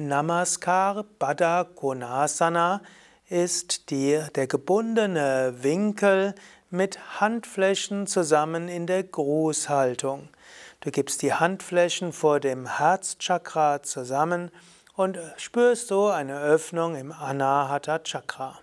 Namaskar Baddha Konasana ist die, der gebundene Winkel mit Handflächen zusammen in der Grußhaltung. Du gibst die Handflächen vor dem Herzchakra zusammen und spürst so eine Öffnung im Anahata Chakra.